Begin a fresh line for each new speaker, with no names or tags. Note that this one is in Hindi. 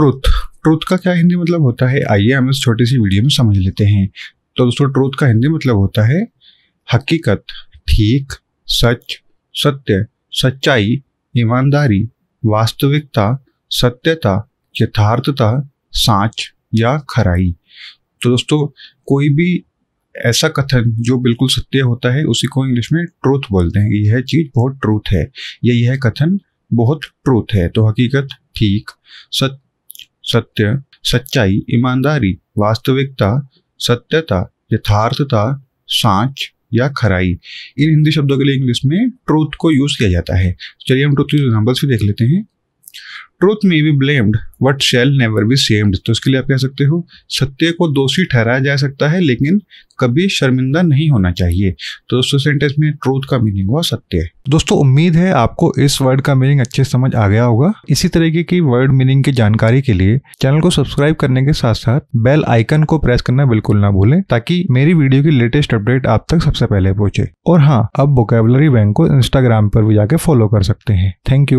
ट्रूथ ट्रूथ का क्या हिंदी मतलब होता है आइए हम इस छोटी सी वीडियो में समझ लेते हैं तो दोस्तों ट्रूथ का हिंदी मतलब होता है हकीकत ठीक सच सत्य सच्चाई ईमानदारी वास्तविकता सत्यता यथार्थता साँच या खराई तो दोस्तों कोई भी ऐसा कथन जो बिल्कुल सत्य होता है उसी को इंग्लिश में ट्रूथ बोलते हैं यह चीज़ बहुत ट्रूथ है या यह कथन बहुत ट्रूथ है तो हकीकत ठीक सत्य सत्य सच्चाई ईमानदारी वास्तविकता सत्यता यथार्थता सांच या खराई इन हिंदी शब्दों के लिए इंग्लिश में ट्रूथ को यूज किया जाता है चलिए हम ट्रूथ एग्जाम्पल्स भी देख लेते हैं truth may be blamed but shall never be shamed तो इसके लिए आप कह सकते हो सत्य को दोषी ठहराया जा सकता है लेकिन कभी शर्मिंदा नहीं होना चाहिए तो दोस्तों सेंटेंस में ट्रूथ का मीनिंग हुआ सत्य दोस्तों उम्मीद है आपको इस वर्ड का मीनिंग अच्छे समझ आ गया होगा इसी तरीके की वर्ड मीनिंग की जानकारी के लिए चैनल को सब्सक्राइब करने के साथ साथ बेल आइकन को प्रेस करना बिल्कुल ना भूलें ताकि मेरी वीडियो की लेटेस्ट अपडेट आप तक सबसे पहले पहुंचे और हाँ अब वोकेबलरी बैंक को इंस्टाग्राम पर भी जाके फॉलो कर सकते हैं थैंक यू